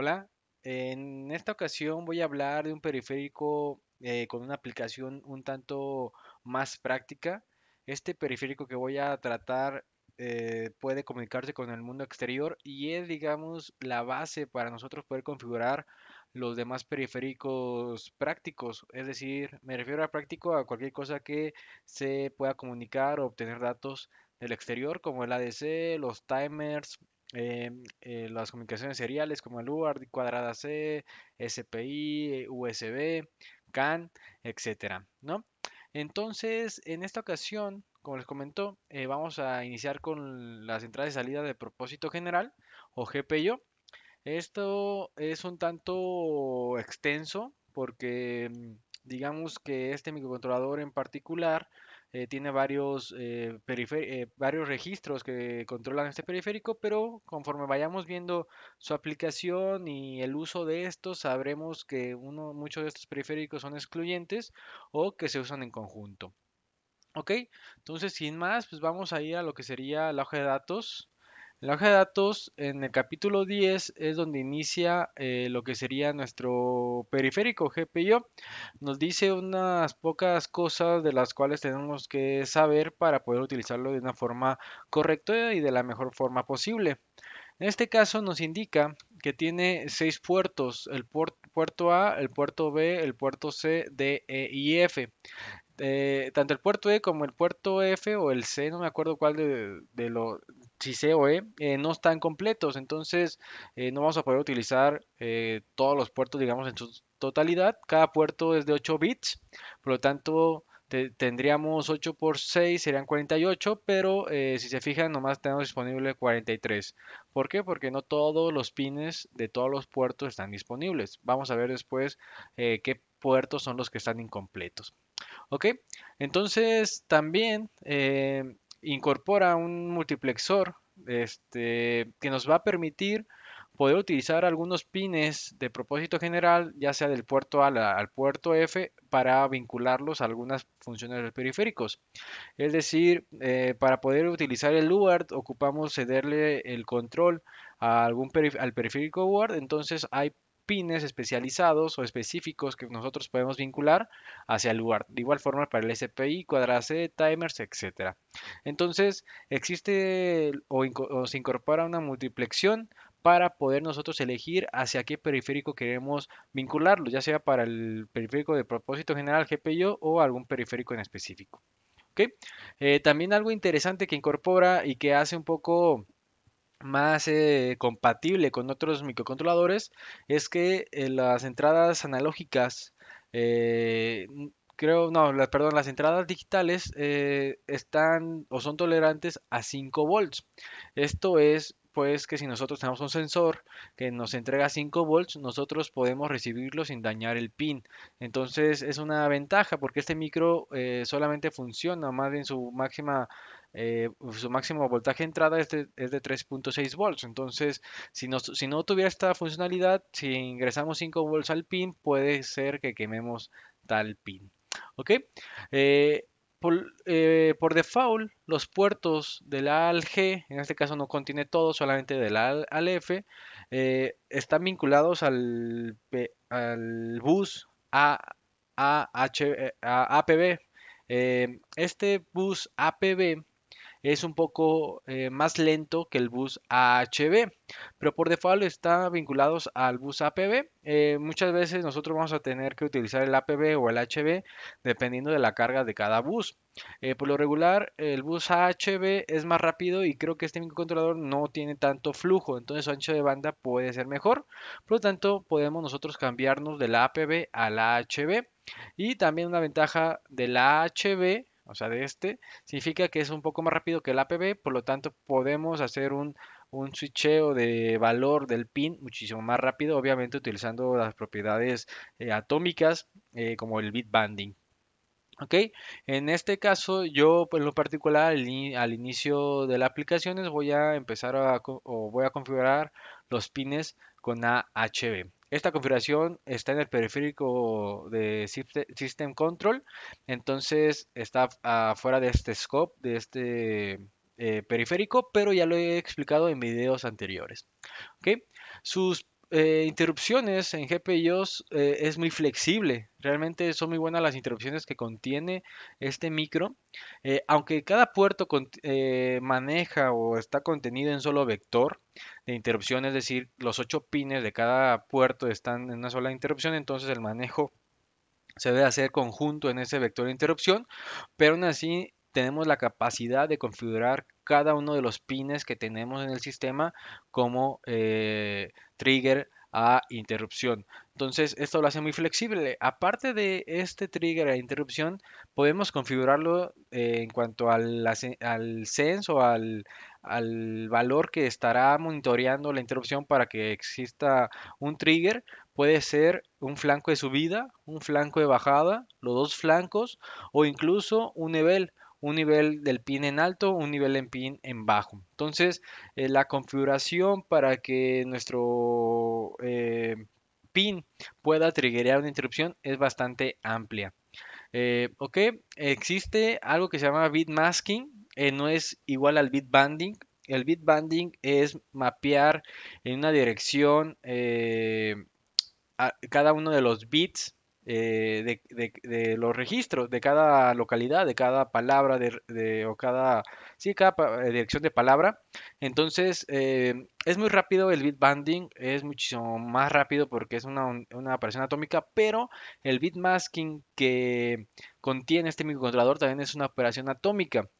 Hola, en esta ocasión voy a hablar de un periférico eh, con una aplicación un tanto más práctica. Este periférico que voy a tratar eh, puede comunicarse con el mundo exterior y es, digamos, la base para nosotros poder configurar los demás periféricos prácticos. Es decir, me refiero a práctico a cualquier cosa que se pueda comunicar o obtener datos del exterior, como el ADC, los timers, Em, eh, las comunicaciones seriales como el UART, cuadrada C, SPI, USB, CAN, etcétera, ¿no? Entonces, en esta ocasión, como les comentó, eh, vamos a iniciar con las entradas y salidas de propósito general o GPIO. Esto es un tanto extenso porque mm, digamos que este microcontrolador en particular eh, tiene varios, eh, eh, varios registros que controlan este periférico, pero conforme vayamos viendo su aplicación y el uso de estos, sabremos que uno, muchos de estos periféricos son excluyentes o que se usan en conjunto. Ok, entonces sin más, pues vamos a ir a lo que sería la hoja de datos en hoja de datos, en el capítulo 10, es donde inicia eh, lo que sería nuestro periférico GPIO. Nos dice unas pocas cosas de las cuales tenemos que saber para poder utilizarlo de una forma correcta y de la mejor forma posible. En este caso nos indica que tiene seis puertos, el puerto A, el puerto B, el puerto C, D, E y F. Eh, tanto el puerto E como el puerto F o el C, no me acuerdo cuál de, de, si eh, eh, no están completos. Entonces, eh, no vamos a poder utilizar todos los puertos, digamos, en su totalidad. Cada puerto es de 8 bits, por lo tanto, tendríamos 8 por 6, serían 48, pero si se fijan, nomás tenemos disponible 43. ¿Por qué? Porque no todos los pines de todos los puertos están disponibles. Vamos a ver después qué puertos son los que están incompletos. ¿Ok? Entonces, también incorpora un multiplexor este, que nos va a permitir poder utilizar algunos pines de propósito general, ya sea del puerto A al puerto F, para vincularlos a algunas funciones de periféricos. Es decir, eh, para poder utilizar el UART, ocupamos cederle el control a algún al periférico UART, entonces hay pines especializados o específicos que nosotros podemos vincular hacia el lugar. De igual forma para el SPI, cuadra timers, etc. Entonces, existe o, se incorpora una multiplexión para poder nosotros elegir hacia qué periférico queremos vincularlo, ya sea para el periférico de propósito general GPIO o algún periférico en específico. Eh, también algo interesante que incorpora y que hace un poco más eh, compatible con otros microcontroladores es que eh, las entradas analógicas, eh, creo, no, perdón, las entradas digitales están o son tolerantes a 5 volts. Esto es pues que si nosotros tenemos un sensor que nos entrega 5 volts, nosotros podemos recibirlo sin dañar el pin. Entonces es una ventaja porque este micro solamente funciona más en su máxima eh, su máximo voltaje de entrada es de, 3.6 volts. Entonces, si no, si no tuviera esta funcionalidad, si ingresamos 5 volts al pin, puede ser que quememos tal pin. ¿Ok? Eh, eh, por, default, los puertos del A al G, en este caso no contiene todo, solamente del A al F, están vinculados al, al bus A, H, APB. este bus APB es un poco eh, más lento que el bus AHB, pero por default está vinculados al bus APB. Eh, muchas veces nosotros vamos a tener que utilizar el APB o el HB dependiendo de la carga de cada bus. Eh, por lo regular, el bus AHB es más rápido y creo que este microcontrolador no tiene tanto flujo, entonces su ancho de banda puede ser mejor. Por lo tanto, podemos nosotros cambiarnos de la APB a la AHB. Y también una ventaja de la AHB o sea, de este, significa que es un poco más rápido que el APB, por lo tanto podemos hacer un, un switcheo de valor del pin muchísimo más rápido, obviamente utilizando las propiedades eh, atómicas eh, como el bit banding. En este caso, yo pues, en lo particular al, inicio de la aplicación voy a empezar a, o voy a configurar los pines con AHB. Esta configuración está en el periférico de System Control, entonces está fuera de este scope, de este eh, periférico, pero ya lo he explicado en videos anteriores. ¿okay? Sus eh, interrupciones en GPIOs eh, es muy flexible. Realmente son muy buenas las interrupciones que contiene este micro. Eh, aunque cada puerto maneja o está contenido en solo vector de interrupción, es decir, los 8 pines de cada puerto están en una sola interrupción, entonces el manejo se debe hacer conjunto en ese vector de interrupción, pero aún así tenemos la capacidad de configurar cada uno de los pines que tenemos en el sistema como eh, trigger a interrupción. Entonces esto lo hace muy flexible. Aparte de este trigger a interrupción, podemos configurarlo eh, en cuanto al, al al, al, valor que estará monitoreando la interrupción para que exista un trigger. Puede ser un flanco de subida, un flanco de bajada, los dos flancos o incluso un nivel un nivel del pin en alto, un nivel en pin en bajo. Entonces, eh, la configuración para que nuestro eh, pin pueda triggerear una interrupción es bastante amplia. Eh, ok, existe algo que se llama bit masking, no es igual al bit banding. El bit banding es mapear en una dirección cada uno de los bits eh, de, los registros de cada localidad, de cada palabra de, o cada, eh, dirección de palabra. Entonces, eh, es muy rápido el bit banding, es muchísimo más rápido porque es una, operación atómica, pero el bit masking que contiene este microcontrolador también es una operación atómica.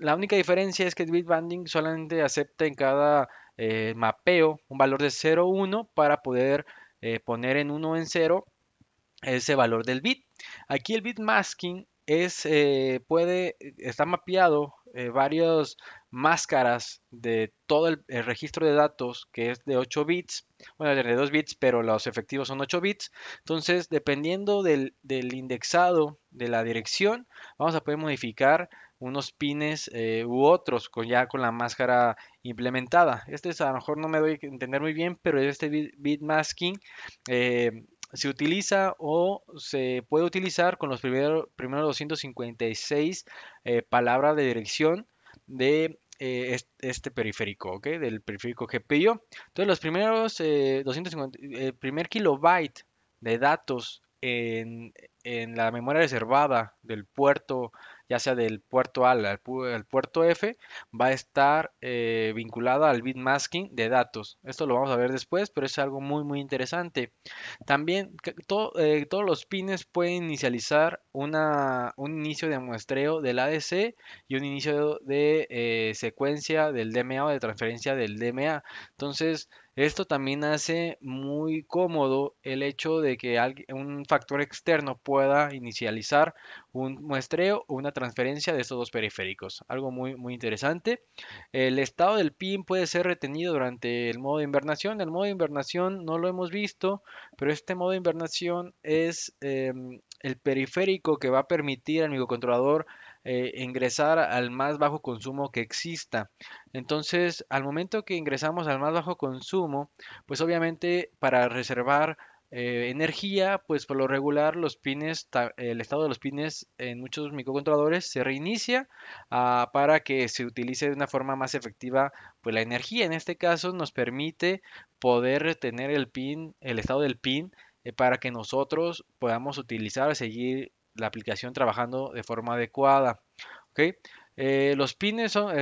La única diferencia es que el bit banding solamente acepta en cada mapeo un valor de 0, 1 para poder poner en 1 en 0 ese valor del bit. Aquí el bit masking es, eh, puede, eh, está mapeado eh, varias máscaras de todo el, registro de datos que es de 8 bits, bueno, de 2 bits, pero los efectivos son 8 bits. Entonces, dependiendo del, indexado de la dirección, vamos a poder modificar unos pines u otros con ya con la máscara implementada. Este es, a lo mejor no me doy a entender muy bien, pero este bit, bit masking se utiliza o se puede utilizar con los primeros, primeros 256 eh, palabras de dirección de eh, este periférico, Del periférico GPIO. Entonces los primeros eh, 250, el primer kilobyte de datos en, en la memoria reservada del puerto ya sea del puerto A al, puerto F, va a estar eh, vinculado vinculada al bitmasking de datos. Esto lo vamos a ver después, pero es algo muy muy interesante. También eh, todos los pines pueden inicializar una, un inicio de muestreo del ADC y un inicio de eh, secuencia del DMA o de transferencia del DMA. Entonces, esto también hace muy cómodo el hecho de que un factor externo pueda inicializar un muestreo o una transferencia de estos dos periféricos. Algo muy, muy interesante. El estado del PIN puede ser retenido durante el modo de invernación. El modo de invernación no lo hemos visto, pero este modo de invernación es em, el periférico que va a permitir al microcontrolador eh, ingresar al más bajo consumo que exista. Entonces, al momento que ingresamos al más bajo consumo, pues obviamente para reservar eh, energía, pues por lo regular los pines, el estado de los pines en muchos microcontroladores se reinicia ah, para que se utilice de una forma más efectiva pues la energía. En este caso nos permite poder tener el pin, el estado del pin eh, para que nosotros podamos utilizar, seguir la aplicación trabajando de forma adecuada. ¿okay? Eh, los pines son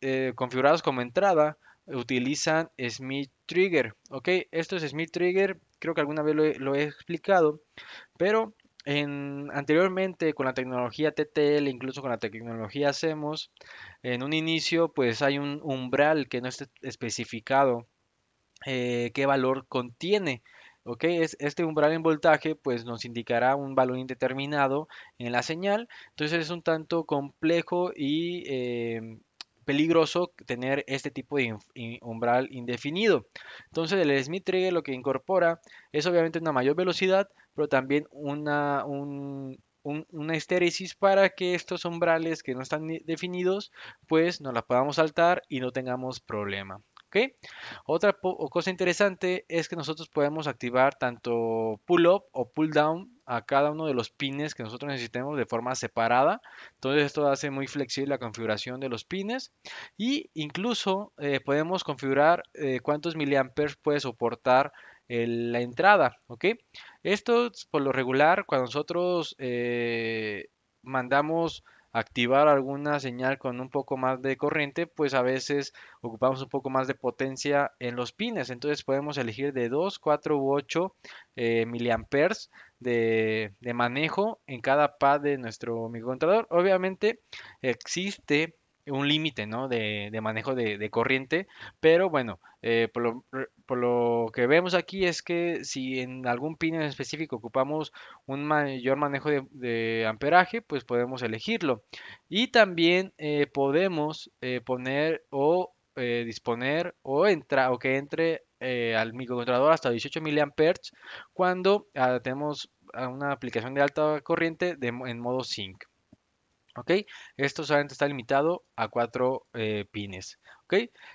eh, configurados como entrada utilizan Smith Trigger. ¿ok? Esto es Smith Trigger, creo que alguna vez lo he, explicado, pero en, anteriormente con la tecnología TTL, incluso con la tecnología hacemos en un inicio pues hay un umbral que no está especificado eh, qué valor contiene este umbral en voltaje pues nos indicará un valor indeterminado en la señal, entonces es un tanto complejo y em, peligroso tener este tipo de umbral indefinido. Entonces el Smith Trigger lo que incorpora es obviamente una mayor velocidad, pero también una, un, para que estos umbrales que no están definidos, pues nos las podamos saltar y no tengamos problema. Otra cosa interesante es que nosotros podemos activar tanto pull up o pull down a cada uno de los pines que nosotros necesitemos de forma separada. Entonces esto hace muy flexible la configuración de los pines y incluso eh, podemos configurar eh, cuántos miliamperes puede soportar la entrada, ¿ok? Esto por lo regular cuando nosotros eh, mandamos activar alguna señal con un poco más de corriente, pues a veces ocupamos un poco más de potencia en los pines. Entonces podemos elegir de 2, 4 u 8 mA eh, miliamperes de, de, manejo en cada pad de nuestro microcontrolador. Obviamente existe un límite ¿no? de, manejo de, corriente, pero bueno, eh, por, lo, que vemos aquí es que si en algún pin específico ocupamos un mayor manejo de, amperaje, pues podemos elegirlo. Y también eh, podemos eh, poner o disponer o, entra, o que entre al microcontrolador hasta 18 mA cuando ah, tenemos una aplicación de alta corriente en modo sync. ¿Ok? Esto solamente está limitado a cuatro eh, pines. ¿Ok?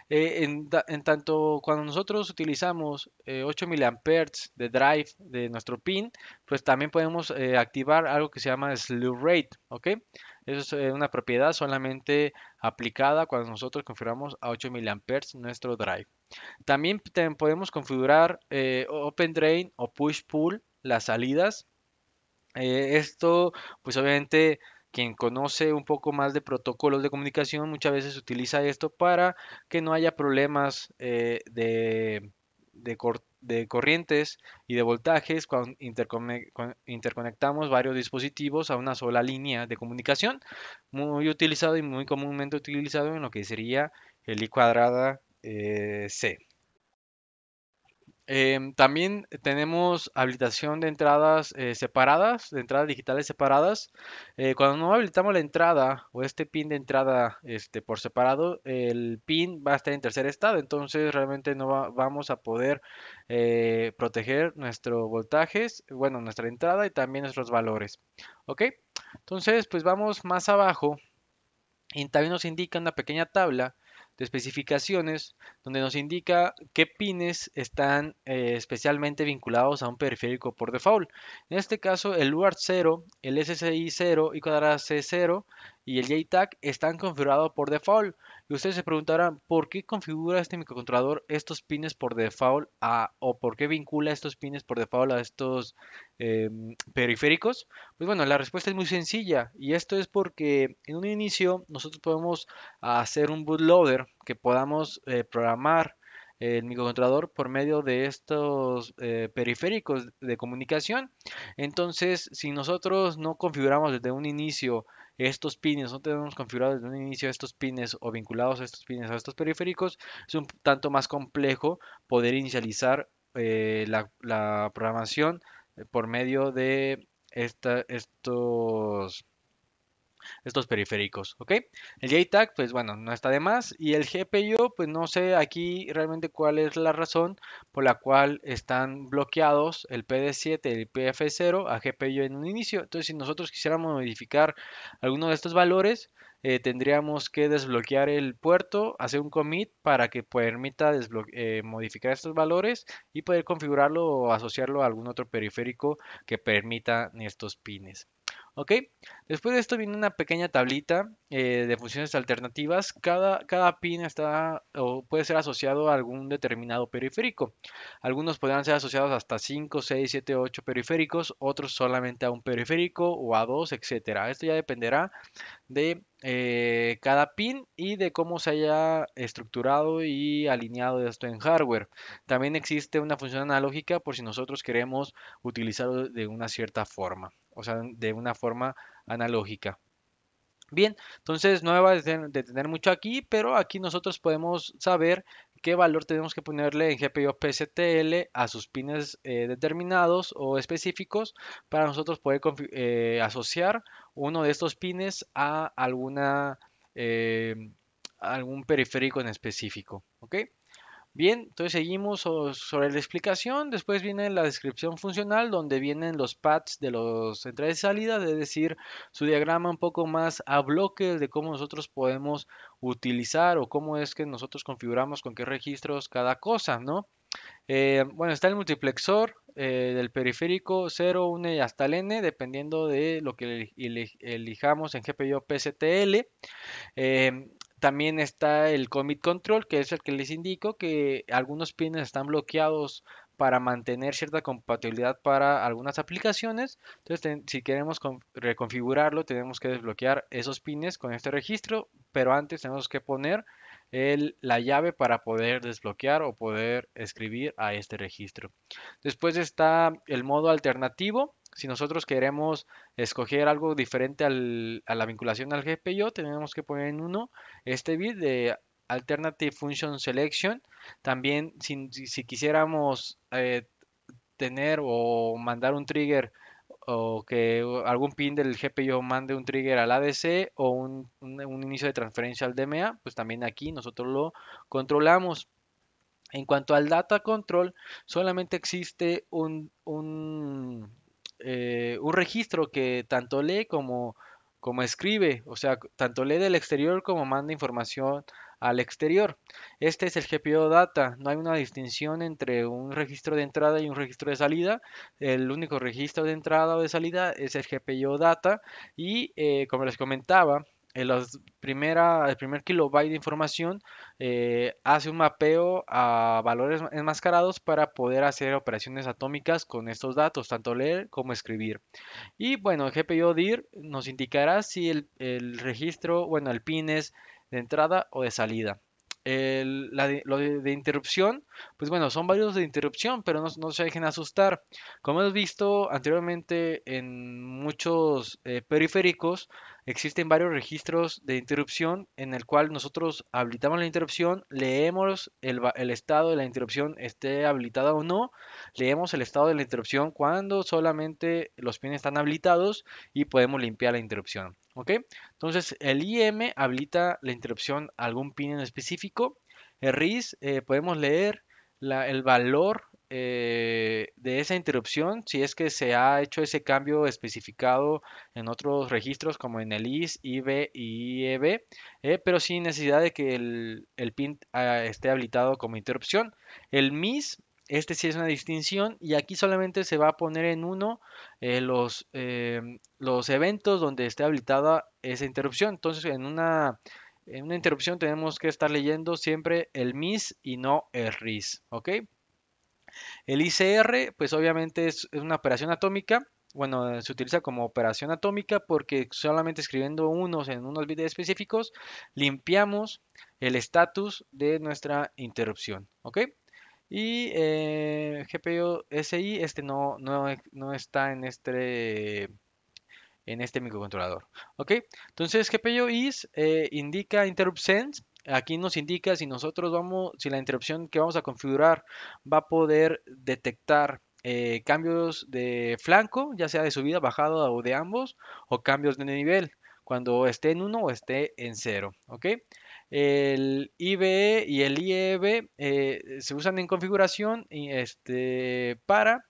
Eh, en, tanto, cuando nosotros utilizamos 8 eh, mA de drive de nuestro pin, pues también podemos activar algo que se llama slew rate. ¿Ok? Eso es una propiedad solamente aplicada cuando nosotros configuramos a 8 mA nuestro drive. También podemos configurar open drain o push pull las salidas. esto, pues obviamente quien conoce un poco más de protocolos de comunicación muchas veces utiliza esto para que no haya problemas eh, de, de, corrientes y de voltajes cuando interconectamos varios dispositivos a una sola línea de comunicación. Muy utilizado y muy comúnmente utilizado en lo que sería el I cuadrada eh, C. Em, también tenemos habilitación de entradas eh, separadas, de entradas digitales separadas. Eh, cuando no habilitamos la entrada o este pin de entrada este, por separado, el pin va a estar en tercer estado, entonces realmente no vamos a poder eh, proteger nuestros voltajes, bueno, nuestra entrada y también nuestros valores. ¿Ok? Entonces, pues vamos más abajo y también nos indica una pequeña tabla de especificaciones donde nos indica qué pines están eh, especialmente vinculados a un periférico por default. En este caso, el UART 0, el SSI 0 y c 0 y el JTAG están configurados por default. Y ustedes se preguntarán por qué configura este microcontrolador estos pines por default o por qué vincula estos pines por default a estos Em, periféricos? Pues bueno, la respuesta es muy sencilla y esto es porque en un inicio nosotros podemos hacer un bootloader que podamos eh, programar el microcontrolador por medio de estos eh, periféricos de comunicación. Entonces, si nosotros no configuramos desde un inicio estos pines, no tenemos configurados desde un inicio estos pines o vinculados a estos pines a estos periféricos, es un tanto más complejo poder inicializar eh, la programación eh, por medio de estos estos periféricos, ¿ok? El JTAG, pues bueno, no está de más. Y el GPIO, pues no sé aquí realmente cuál es la razón por la cual están bloqueados el PD7 y el PF0 a GPIO en un inicio. Entonces, si nosotros quisiéramos modificar alguno de estos valores, eh, tendríamos que desbloquear el puerto, hacer un commit para que permita eh, modificar estos valores y poder configurarlo o asociarlo a algún otro periférico que permita estos pines. Después de esto viene una pequeña tablita eh, de funciones alternativas. Cada, pin está o puede ser asociado a algún determinado periférico. Algunos podrán ser asociados hasta 5, 6, 7, 8 periféricos, otros solamente a un periférico o a dos, etcétera. Esto ya dependerá de eh, cada pin y de cómo se haya estructurado y alineado esto en hardware. También existe una función analógica por si nosotros queremos utilizarlo de una cierta forma o sea, de una forma analógica. Bien, entonces no me va a detener mucho aquí, pero aquí nosotros podemos saber qué valor tenemos que ponerle en GPIO PSTL a sus pines eh, determinados o específicos para nosotros poder eh, asociar uno de estos pines a alguna eh, algún periférico en específico. ¿ok? Bien, entonces seguimos sobre la explicación. Después viene la descripción funcional, donde vienen los pads de los entradas y salidas, es decir, su diagrama un poco más a bloques de cómo nosotros podemos utilizar o cómo es que nosotros configuramos con qué registros cada cosa, ¿no? Eh, bueno, está el multiplexor eh, del periférico 0, 1 y hasta el N, dependiendo de lo que elijamos en GPIO PSTL, eh, también está el commit control, que es el que les indico que algunos pines están bloqueados para mantener cierta compatibilidad para algunas aplicaciones. Entonces, si queremos reconfigurarlo, tenemos que desbloquear esos pines con este registro, pero antes tenemos que poner la llave para poder desbloquear o poder escribir a este registro. Después está el modo alternativo, si nosotros queremos escoger algo diferente a la vinculación al GPIO, tenemos que poner en uno este bit de Alternative Function Selection. También si, quisiéramos eh, tener o mandar un trigger o que algún pin del GPIO mande un trigger al ADC o un, inicio de transferencia al DMA, pues también aquí nosotros lo controlamos. En cuanto al data control, solamente existe un, eh, un registro que tanto lee como, como escribe, o sea, tanto lee del exterior como manda información al exterior. Este es el GPO Data, no hay una distinción entre un registro de entrada y un registro de salida. El único registro de entrada o de salida es el GPIO Data y, eh, como les comentaba, primera, el primer kilobyte de información eh, hace un mapeo a valores enmascarados para poder hacer operaciones atómicas con estos datos, tanto leer como escribir. Y bueno, el GPIO DIR nos indicará si el, el registro, bueno, el PIN es de entrada o de salida lo de, interrupción, pues bueno, son varios de interrupción, pero no, se dejen asustar. Como hemos visto anteriormente en muchos eh, periféricos, existen varios registros de interrupción en el cual nosotros habilitamos la interrupción, leemos el, estado de la interrupción esté habilitada o no, leemos el estado de la interrupción cuando solamente los pines están habilitados y podemos limpiar la interrupción. Entonces el IM habilita la interrupción a algún pin en específico RIS eh, podemos leer el valor eh, de esa interrupción si es que se ha hecho ese cambio especificado en otros registros como en el IS, IB y IEB, eh, pero sin necesidad de que el, PIN ah, esté habilitado como interrupción. El MIS este sí es una distinción y aquí solamente se va a poner en uno los, los, eventos donde esté habilitada esa interrupción. Entonces, en una en una interrupción tenemos que estar leyendo siempre el MIS y no el RIS, ¿ok? El ICR, pues obviamente es, una operación atómica, bueno, se utiliza como operación atómica porque solamente escribiendo unos en unos bits específicos limpiamos el estatus de nuestra interrupción, ¿ok? Y eh, GPIO SI, este no, no, no está en este en este microcontrolador. ¿Ok? Entonces, GPIO is eh, indica interrupt sense. Aquí nos indica si nosotros vamos, si la interrupción que vamos a configurar va a poder detectar eh, cambios de flanco, ya sea de subida, bajada o de ambos, o cambios de nivel, cuando esté en 1 o esté en 0. ¿ok? El IBE y el IEB eh, se usan en configuración y este, para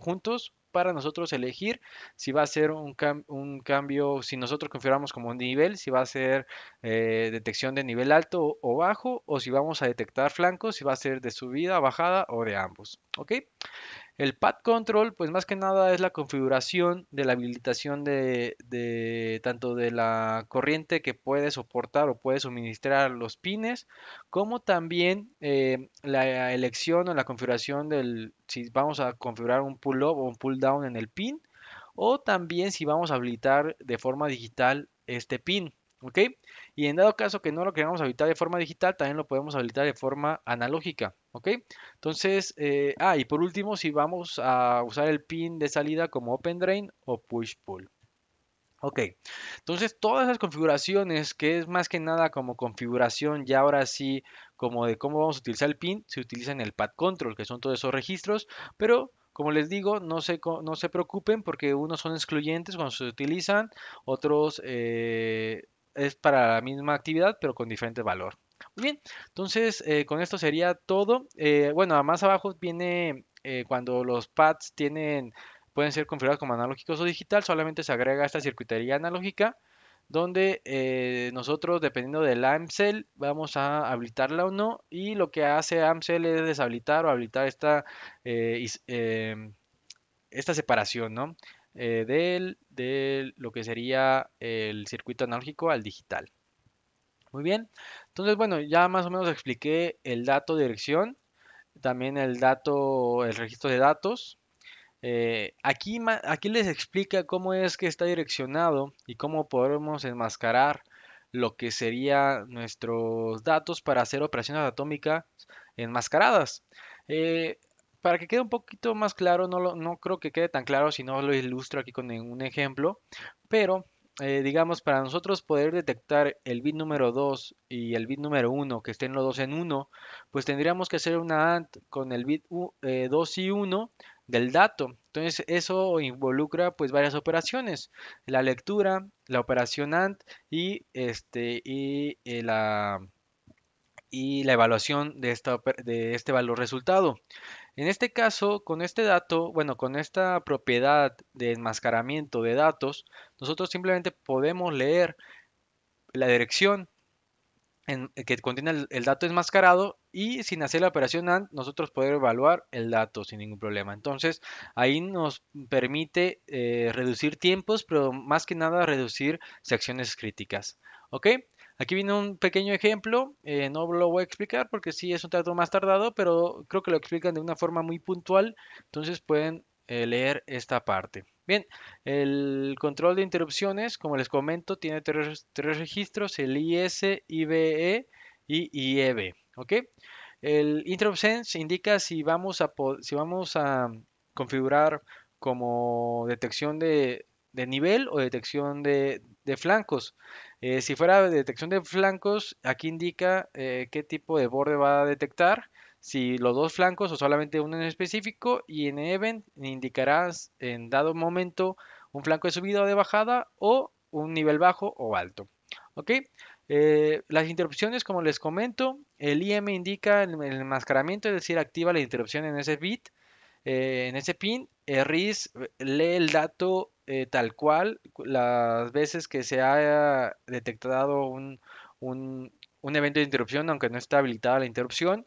juntos para nosotros elegir si va a ser un, un cambio, si nosotros configuramos como un nivel, si va a ser eh, detección de nivel alto o bajo, o si vamos a detectar flancos, si va a ser de subida, bajada o de ambos. ¿Ok? El pad control, pues más que nada es la configuración de la habilitación de, tanto de la corriente que puede soportar o puede suministrar los pines, como también eh, la elección o la configuración del, si vamos a configurar un pull up o un pull down en el pin, o también si vamos a habilitar de forma digital este pin. ¿Ok? Y en dado caso que no lo queramos habilitar de forma digital, también lo podemos habilitar de forma analógica. ¿Ok? Entonces, eh, ah, y por último, si vamos a usar el pin de salida como Open Drain o Push Pull. Ok, entonces todas esas configuraciones, que es más que nada como configuración, ya ahora sí, como de cómo vamos a utilizar el pin, se utiliza en el pad control, que son todos esos registros, pero como les digo, no se, no se preocupen porque unos son excluyentes cuando se utilizan, otros eh, es para la misma actividad, pero con diferente valor. Muy bien, entonces eh, con esto sería todo. Eh, bueno, más abajo viene eh, cuando los pads tienen, pueden ser configurados como analógicos o digital, solamente se agrega esta circuitería analógica donde nosotros dependiendo del AMSEL vamos a habilitarla o no y lo que hace AMSEL es deshabilitar o habilitar esta, em, esta separación de lo que sería el circuito analógico al digital. Muy bien, entonces bueno, ya más o menos expliqué el dato dirección, también el dato, el registro de datos. Eh, aquí, aquí les explica cómo es que está direccionado y cómo podemos enmascarar lo que serían nuestros datos para hacer operaciones atómicas enmascaradas. Eh, para que quede un poquito más claro, no, no creo que quede tan claro si no lo ilustro aquí con un ejemplo, pero eh, digamos, para nosotros poder detectar el bit número 2 y el bit número 1, que estén los dos en 1, pues tendríamos que hacer una AND con el bit 2 eh, y 1 del dato. Entonces, eso involucra pues varias operaciones, la lectura, la operación AND y, este, y, eh, la, y la evaluación de, esta, de este valor resultado. En este caso, con este dato, bueno, con esta propiedad de enmascaramiento de datos, nosotros simplemente podemos leer la dirección en, que contiene el, dato enmascarado y sin hacer la operación AND nosotros poder evaluar el dato sin ningún problema. Entonces ahí nos permite eh, reducir tiempos, pero más que nada reducir secciones críticas. ¿Ok? Aquí viene un pequeño ejemplo, eh, no lo voy a explicar porque sí es un trato más tardado, pero creo que lo explican de una forma muy puntual, entonces pueden eh, leer esta parte. Bien, el control de interrupciones, como les comento, tiene tres, registros, el IS, IBE y IEB, ¿ok? El interrupt sense indica si vamos a, si vamos a configurar como detección de de nivel o detección de, flancos. Eh, si fuera detección de flancos, aquí indica eh, qué tipo de borde va a detectar, si los dos flancos o solamente uno en específico, y en event indicarás en dado momento un flanco de subida o de bajada o un nivel bajo o alto. ¿Ok? Eh, las interrupciones, como les comento, el IM indica el, enmascaramiento, es decir, activa la interrupción en ese bit, en ese pin. RIS lee el dato eh, tal cual las veces que se haya detectado un, evento de interrupción, aunque no está habilitada la interrupción.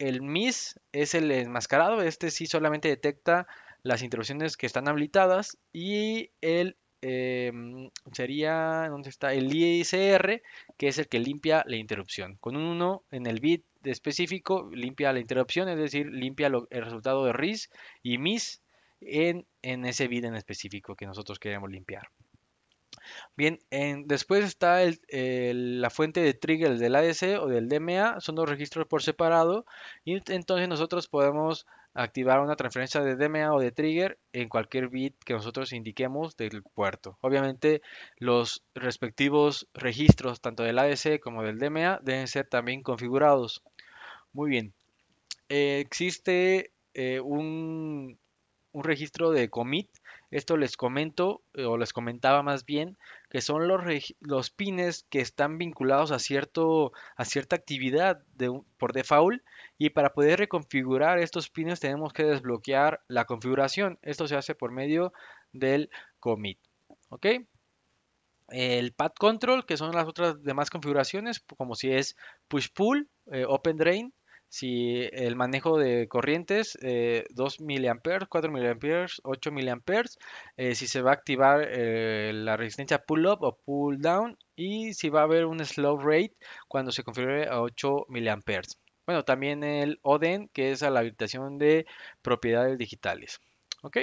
El MIS es el enmascarado, este sí solamente detecta las interrupciones que están habilitadas y el em, sería, está? El que es el que limpia la interrupción. Con un 1 en el bit específico, limpia la interrupción, es decir, limpia el resultado de RIS y MIS en, ese bit en específico que nosotros queremos limpiar. Bien, después está la fuente de trigger del ADC o del DMA, son dos registros por separado y entonces nosotros podemos activar una transferencia de DMA o de trigger en cualquier bit que nosotros indiquemos del puerto. Obviamente los respectivos registros tanto del ADC como del DMA deben ser también configurados. Muy bien, eh, existe eh, un, un registro de commit. Esto les comento, eh, o les comentaba más bien, que son los, los pines que están vinculados a, cierto, a cierta actividad por default. Y para poder reconfigurar estos pines tenemos que desbloquear la configuración. Esto se hace por medio del commit. ¿Ok? el pad control, que son las otras demás configuraciones, como si es push pull, eh, open drain, si el manejo de corrientes, 2 mA, 4 mA, 8 mA, si se va a activar eh, la resistencia pull-up o pull-down y si va a haber un slow rate cuando se configure a 8 mA. Bueno, también el ODEN, que es a la habitación de propiedades digitales. ¿Ok?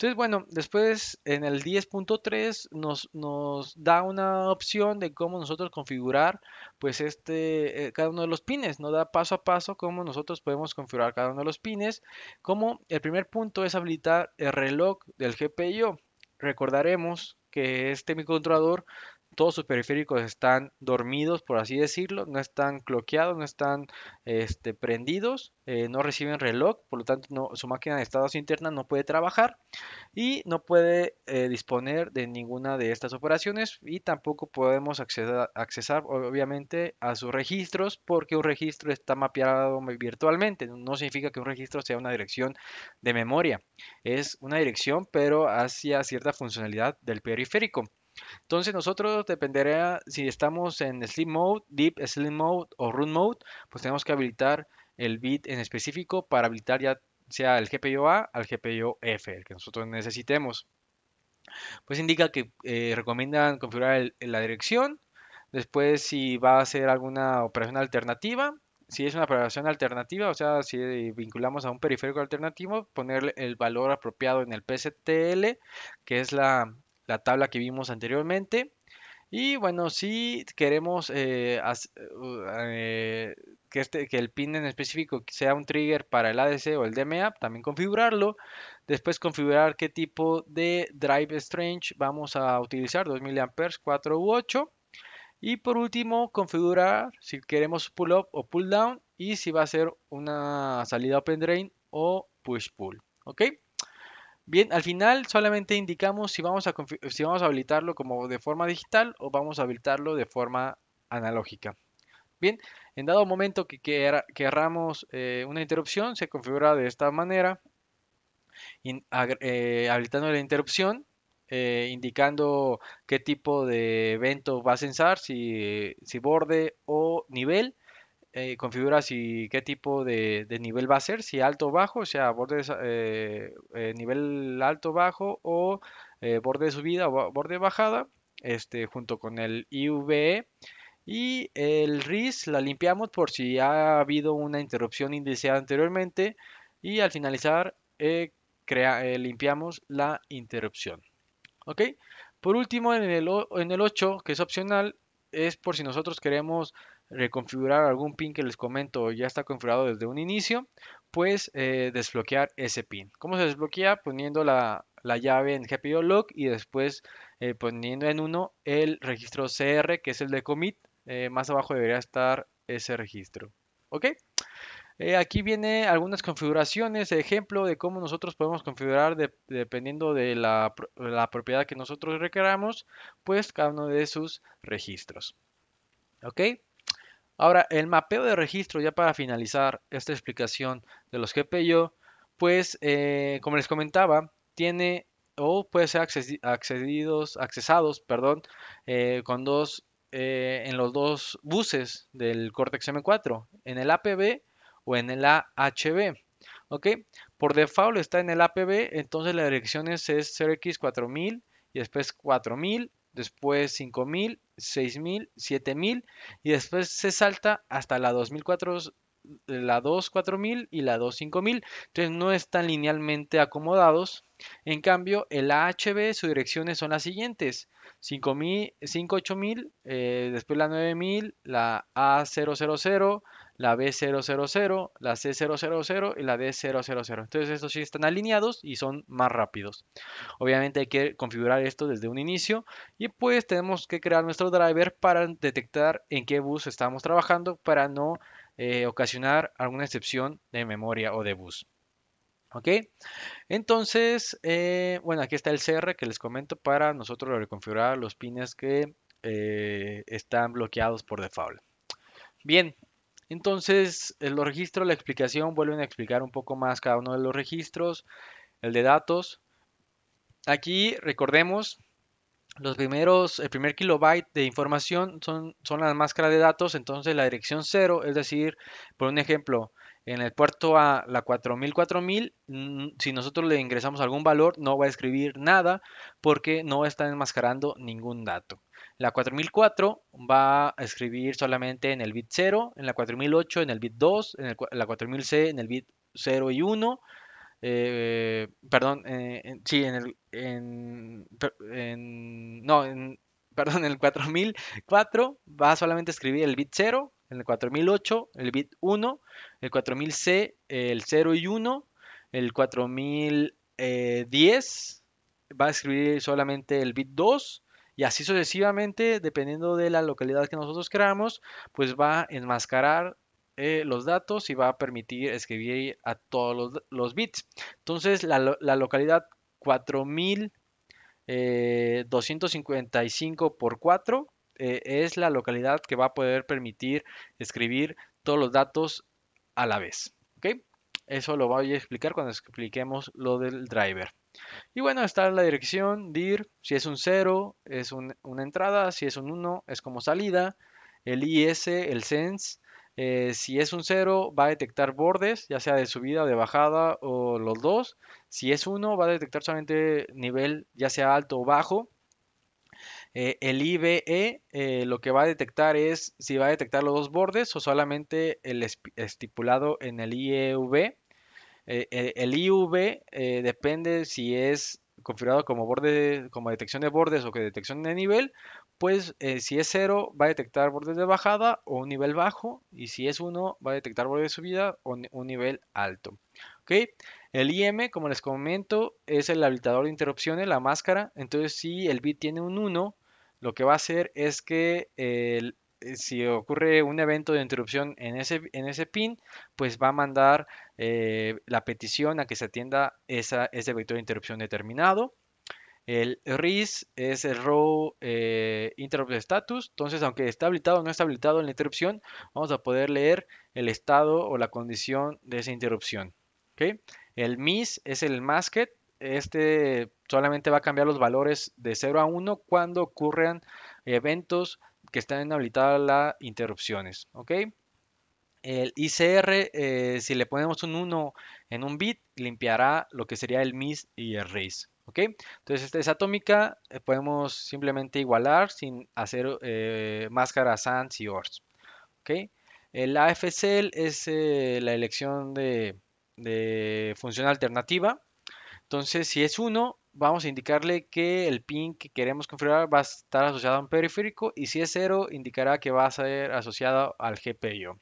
Entonces, bueno, después en el 10.3 nos, da una opción de cómo nosotros configurar pues este, eh, cada uno de los pines. Nos da paso a paso cómo nosotros podemos configurar cada uno de los pines. Como el primer punto es habilitar el reloj del GPIO. Recordaremos que este microcontrolador todos sus periféricos están dormidos, por así decirlo, no están cloqueados, no están este, prendidos, eh, no reciben reloj, por lo tanto su máquina de estado interna no puede trabajar y no puede eh, disponer de ninguna de estas operaciones y tampoco podemos acceder, accesar obviamente a sus registros porque un registro está mapeado virtualmente, no significa que un registro sea una dirección de memoria, es una dirección pero hacia cierta funcionalidad del periférico. Entonces nosotros dependerá si estamos en Sleep Mode, Deep Sleep Mode o Run Mode, pues tenemos que habilitar el bit en específico para habilitar ya sea el GPIO A al GPIO F, el que nosotros necesitemos. Pues indica que eh, recomiendan configurar la dirección, después si va a ser alguna operación alternativa, si es una operación alternativa, o sea, si vinculamos a un periférico alternativo, ponerle el valor apropiado en el PSTL, que es la la tabla que vimos anteriormente. Y bueno, si queremos eh, uh, eh, que, este, que el pin en específico sea un trigger para el ADC o el DMA, también configurarlo. Después configurar qué tipo de drive strange vamos a utilizar, 2000 amperes, 4 u 8. Y por último, configurar si queremos pull up o pull down y si va a ser una salida open drain o push pull. ¿Ok? Bien, al final solamente indicamos si vamos, a si vamos a habilitarlo como de forma digital o vamos a habilitarlo de forma analógica. Bien, en dado momento que querramos eh, una interrupción, se configura de esta manera, eh, habilitando la interrupción, eh, indicando qué tipo de evento va a censar, si borde o nivel, eh, configura si qué tipo de, nivel va a ser, si alto o bajo, o sea, borde, eh, eh, nivel alto bajo o eh, borde de subida o borde bajada, este, junto con el IVE. Y el RIS la limpiamos por si ha habido una interrupción indeseada anteriormente y al finalizar limpiamos la interrupción. ¿Ok? Por último, en el, en el 8, que es opcional, es por si nosotros queremos reconfigurar algún pin que les comento ya está configurado desde un inicio, pues eh, desbloquear ese pin. ¿Cómo se desbloquea? Poniendo la, llave en GPIO log y después eh, poniendo en uno el registro CR, que es el de commit. Eh, más abajo debería estar ese registro. ¿Ok? aquí viene algunas configuraciones, ejemplo de cómo nosotros podemos configurar dependiendo de la, la, propiedad que nosotros requeramos, pues cada uno de sus registros. ¿Ok? Ahora, el mapeo de registro, ya para finalizar esta explicación de los GPIO, pues eh, como les comentaba, tiene o puede ser accedidos, accesados perdón, eh, con dos, eh, en los dos buses del Cortex M4, en el APB o en el AHB. ¿ok? Por default está en el APB, entonces la dirección es 0x4000 y después 4000, después 5000 6000, 7000 y después se salta hasta la 2400 la 24000 y la 25000 Entonces no están linealmente acomodados. En cambio, el AHB, sus direcciones son las siguientes. 5000, 58000, eh, después la 9000, la A000, la B000, la C000 y la D000. Entonces estos sí están alineados y son más rápidos. Obviamente hay que configurar esto desde un inicio y pues tenemos que crear nuestro driver para detectar en qué bus estamos trabajando para no eh, ocasionar alguna excepción de memoria o de bus. ¿Ok? Entonces, eh, bueno, aquí está el CR que les comento para nosotros reconfigurar los pines que eh, están bloqueados por default. Bien, entonces el registro, la explicación, vuelven a explicar un poco más cada uno de los registros. El de datos. Aquí recordemos los primeros, el primer kilobyte de información son, son las máscaras de datos, entonces la dirección 0, es decir, por un ejemplo, en el puerto A, la 4000, 4000, mm, mm, si nosotros le ingresamos algún valor, no va a escribir nada porque no está enmascarando ningún dato. La 4004 va a escribir solamente en el bit 0, en la 4008 en el bit 2, en la 4000C en el bit 0 y 1, eh, perdón, eh, sí, en el, no, en, perdón, en el 4004 va solamente a escribir el bit 0, en el 4008 el bit 1, el 4000C el 0 y 1, el 4010 va a escribir solamente el bit 2 y así sucesivamente, dependiendo de la localidad que nosotros creamos, pues va a enmascarar eh, los datos y va a permitir escribir a todos los, bits. Entonces la, localidad 4255 eh, por 4 eh, es la localidad que va a poder permitir escribir todos los datos a la vez. ¿okay? Eso lo voy a explicar cuando expliquemos lo del driver. Y bueno, está la dirección dir, si es un 0 es una entrada, si es un 1 es como salida, el is, el sense, eh, si es un 0, va a detectar bordes, ya sea de subida, de bajada o los dos. Si es 1, va a detectar solamente nivel, ya sea alto o bajo. Eh, el IBE eh, lo que va a detectar es si va a detectar los dos bordes o solamente el estipulado en el IEV. el IV depende si es configurado como como detección de bordes o que detección de nivel, pues eh, si es 0 va a detectar bordes de bajada o un nivel bajo y si es 1 va a detectar bordes de subida o un nivel alto. ¿Okay? El IM, como les comento, es el habilitador de interrupciones, la máscara. Entonces si el bit tiene un 1, lo que va a hacer es que eh, si ocurre un evento de interrupción en ese, en ese pin, pues va a mandar eh, la petición a que se atienda esa, ese vector de interrupción determinado. El RIS es el Row eh, Interrupt Status. Entonces, aunque está habilitado o no está habilitado en la interrupción, vamos a poder leer el estado o la condición de esa interrupción. El MIS es el Masked. Este solamente va a cambiar los valores de 0 a 1 cuando ocurran eventos que estén habilitadas las interrupciones. El ICR, eh, si le ponemos un 1 en un bit, limpiará lo que sería el MIS y el RIS. Entonces esta es atómica, eh, podemos simplemente igualar sin hacer eh, máscaras SANS y ORs, El AFCL es eh, la elección de, de, función alternativa. Entonces, si es 1, vamos a indicarle que el pin que queremos configurar va a estar asociado a un periférico y si es 0, indicará que va a ser asociado al GPIO.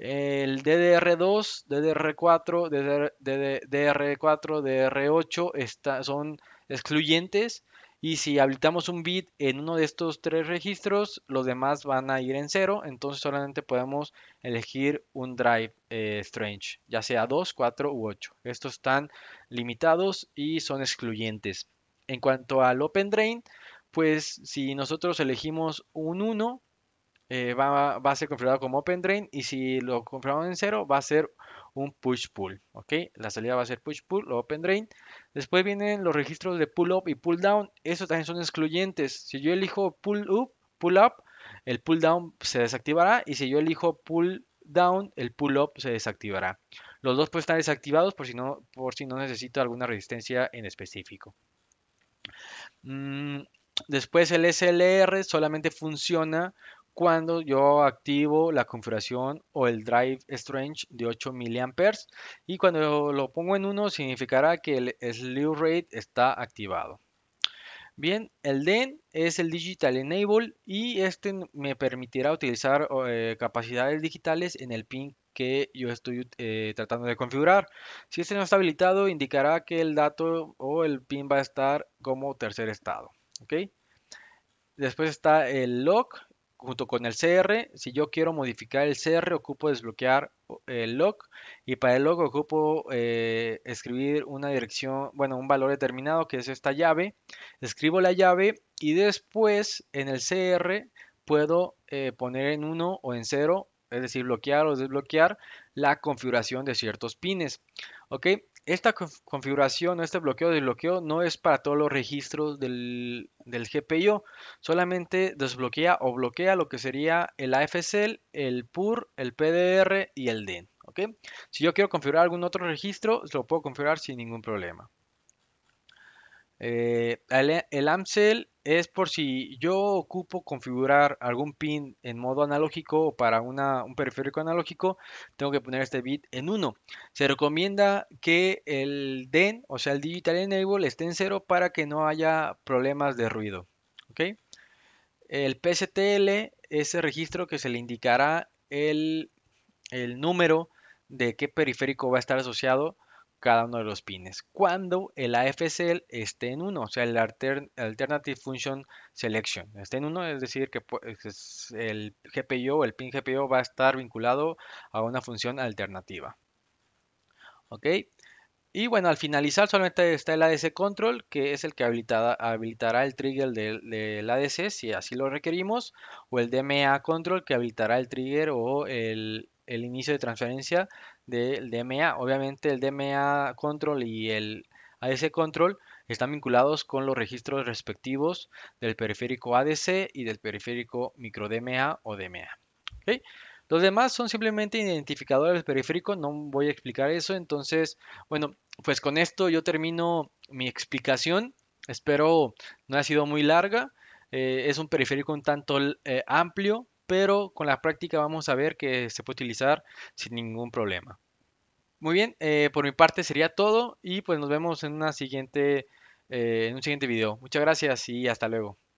El DDR2, DDR4, DDR4, DDR8 son excluyentes y si habilitamos un bit en uno de estos tres registros, los demás van a ir en cero, entonces solamente podemos elegir un drive eh, strange, ya sea 2, 4 u 8. Estos están limitados y son excluyentes. En cuanto al open drain, pues si nosotros elegimos un 1, eh, va, a ser configurado como open drain y si lo configuramos en cero va a ser un push pull ok la salida va a ser push pull o open drain después vienen los registros de pull up y pull down esos también son excluyentes si yo elijo pull up pull up el pull down se desactivará y si yo elijo pull down el pull up se desactivará los dos pueden estar desactivados por si no por si no necesito alguna resistencia en específico mm, Después el SLR solamente funciona cuando yo activo la configuración o el drive strange de 8 mA y cuando lo pongo en 1 significará que el slew rate está activado. Bien, el DEN es el Digital Enable y este me permitirá utilizar eh, capacidades digitales en el pin que yo estoy eh, tratando de configurar. Si este no está habilitado, indicará que el dato o el pin va a estar como tercer estado. ok Después está el log, junto con el CR. Si yo quiero modificar el CR, ocupo desbloquear el log y para el log ocupo eh, escribir una dirección, bueno, un valor determinado que es esta llave. Escribo la llave y después en el CR puedo eh, poner en 1 o en 0, es decir, bloquear o desbloquear la configuración de ciertos pines. ¿Ok? esta configuración, este bloqueo desbloqueo no es para todos los registros del, del GPIO, solamente desbloquea o bloquea lo que sería el AFSL, el PUR, el PDR y el DEN. Si yo quiero configurar algún otro registro, lo puedo configurar sin ningún problema. Eh, el, AMSEL es por si yo ocupo configurar algún pin en modo analógico o para un periférico analógico, tengo que poner este bit en 1. Se recomienda que el DEN, o sea el Digital Enable, esté en 0 para que no haya problemas de ruido. ¿okay? El PSTL es el registro que se le indicará el, el número de qué periférico va a estar asociado cada uno de los pines. Cuando el AFCL esté en uno, o sea, el Alternative Function Selection esté en uno, es decir, que el GPIO, el pin GPIO va a estar vinculado a una función alternativa. ¿Ok? Y bueno, al finalizar solamente está el ADC Control, que es el que habilitará el trigger del, ADC si así lo requerimos, o el DMA Control que habilitará el trigger o el el inicio de transferencia del DMA. Obviamente el DMA control y el ADC control están vinculados con los registros respectivos del periférico ADC y del periférico micro DMA o DMA. Los demás son simplemente identificadores del periférico, no voy a explicar eso. Entonces, bueno, pues con esto yo termino mi explicación. Espero no ha sido muy larga. Eh, es un periférico un tanto eh, amplio, pero con la práctica vamos a ver que se puede utilizar sin ningún problema. Muy bien, eh, por mi parte sería todo y pues nos vemos en, una siguiente, eh, en un siguiente video. Muchas gracias y hasta luego.